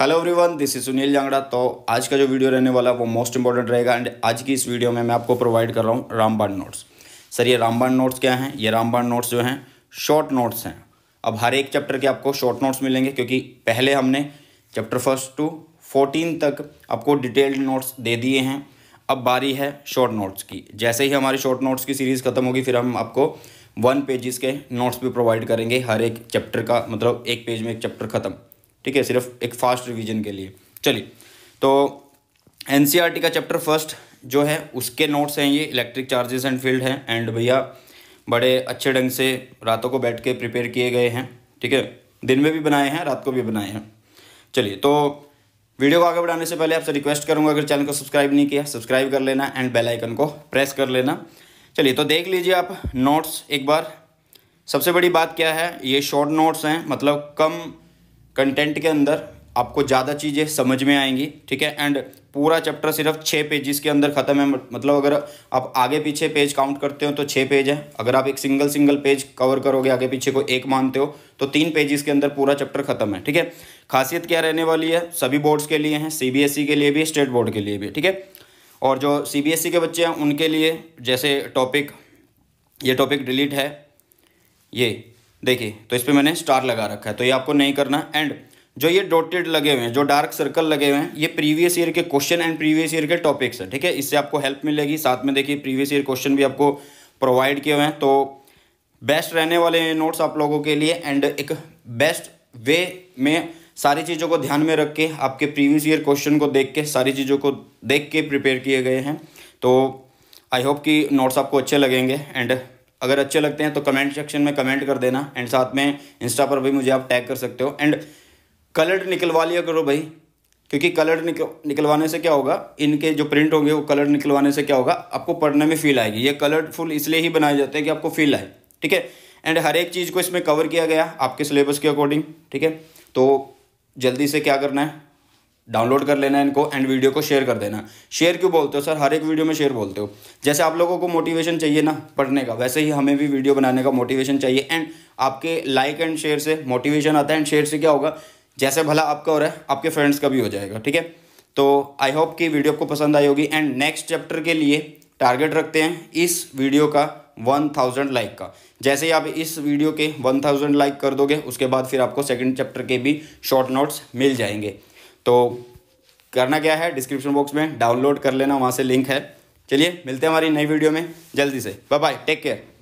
hello everyone this is Sunil Jangra तो आज का जो वीडियो रहने वाला है वो मोस्ट इंपॉर्टेंट रहेगा एंड आज की इस वीडियो में मैं आपको प्रोवाइड कर रहा हूँ रामबाण नोट्स सर ये रामबाण नोट्स क्या हैं ये रामबाण नोट्स जो हैं शॉर्ट नोट्स हैं अब हर एक चैप्टर के आपको शॉर्ट नोट्स मिलेंगे क्योंकि पहले हमने चैप्टर फर्स्ट टू फोर्टीन तक आपको डिटेल्ड नोट्स दे दिए हैं अब बारी है शॉर्ट नोट्स की जैसे ही हमारी शॉर्ट नोट्स की सीरीज़ ख़त्म होगी फिर हम आपको वन पेजेस के नोट्स भी प्रोवाइड करेंगे हर एक चैप्टर का मतलब एक पेज में एक चैप्टर ख़त्म ठीक है सिर्फ एक फास्ट रिविजन के लिए चलिए तो एन e का चैप्टर फर्स्ट जो है उसके नोट्स हैं ये इलेक्ट्रिक चार्जेस एंड फील्ड हैं एंड भैया बड़े अच्छे ढंग से रातों को बैठ के प्रिपेयर किए गए हैं ठीक है दिन में भी बनाए हैं रात को भी बनाए हैं चलिए तो वीडियो को आगे बढ़ाने से पहले आपसे रिक्वेस्ट करूंगा अगर चैनल को सब्सक्राइब नहीं किया सब्सक्राइब कर लेना एंड बेल आइकन को प्रेस कर लेना चलिए तो देख लीजिए आप नोट्स एक बार सबसे बड़ी बात क्या है ये शॉर्ट नोट्स हैं मतलब कम कंटेंट के अंदर आपको ज़्यादा चीज़ें समझ में आएंगी ठीक है एंड पूरा चैप्टर सिर्फ छः पेजेस के अंदर ख़त्म है मतलब अगर आप आगे पीछे पेज काउंट करते हो तो छः पेज है अगर आप एक सिंगल सिंगल पेज कवर करोगे आगे पीछे को एक मानते हो तो तीन पेजेस के अंदर पूरा चैप्टर ख़त्म है ठीक है खासियत क्या रहने वाली है सभी बोर्ड्स के लिए हैं सी e के लिए भी स्टेट बोर्ड के लिए भी ठीक है और जो सी e के बच्चे हैं उनके लिए जैसे टॉपिक ये टॉपिक डिलीट है ये देखिए तो इस पर मैंने स्टार लगा रखा है तो ये आपको नहीं करना एंड जो ये डॉटेड लगे हुए हैं जो डार्क सर्कल लगे हुए हैं ये प्रीवियस ईयर के क्वेश्चन एंड प्रीवियस ईयर के टॉपिक्स हैं ठीक है इससे आपको हेल्प मिलेगी साथ में देखिए प्रीवियस ईयर क्वेश्चन भी आपको प्रोवाइड किए हुए हैं तो बेस्ट रहने वाले नोट्स आप लोगों के लिए एंड एक बेस्ट वे में सारी चीज़ों को ध्यान में रख के आपके प्रीवियस ईयर क्वेश्चन को देख के सारी चीज़ों को देख के प्रिपेयर किए गए हैं तो आई होप कि नोट्स आपको अच्छे लगेंगे एंड अगर अच्छे लगते हैं तो कमेंट सेक्शन में कमेंट कर देना एंड साथ में इंस्टा पर भी मुझे आप टैग कर सकते हो एंड कलर्ड निकलवा लिया करो भाई क्योंकि कलर निकल निकलवाने से क्या होगा इनके जो प्रिंट होंगे वो कलर निकलवाने से क्या होगा आपको पढ़ने में फील आएगी ये कलरफुल इसलिए ही बनाए जाते हैं कि आपको फील आए ठीक है एंड हर एक चीज़ को इसमें कवर किया गया आपके सिलेबस के अकॉर्डिंग ठीक है तो जल्दी से क्या करना है डाउनलोड कर लेना इनको एंड वीडियो को शेयर कर देना शेयर क्यों बोलते हो सर हर एक वीडियो में शेयर बोलते हो जैसे आप लोगों को मोटिवेशन चाहिए ना पढ़ने का वैसे ही हमें भी वीडियो बनाने का मोटिवेशन चाहिए एंड आपके लाइक एंड शेयर से मोटिवेशन आता है एंड शेयर से क्या होगा जैसे भला आपका हो रहा है आपके फ्रेंड्स का भी हो जाएगा ठीक है तो आई होप कि वीडियो आपको पसंद आई होगी एंड नेक्स्ट चैप्टर के लिए टारगेट रखते हैं इस वीडियो का वन थाउजेंड लाइक का जैसे ही आप इस वीडियो के वन थाउजेंड लाइक कर दोगे उसके बाद फिर आपको सेकंड चैप्टर के भी शॉर्ट नोट्स मिल जाएंगे तो करना क्या है डिस्क्रिप्शन बॉक्स में डाउनलोड कर लेना वहाँ से लिंक है चलिए मिलते हैं हमारी नई वीडियो में जल्दी से बाय बाय टेक केयर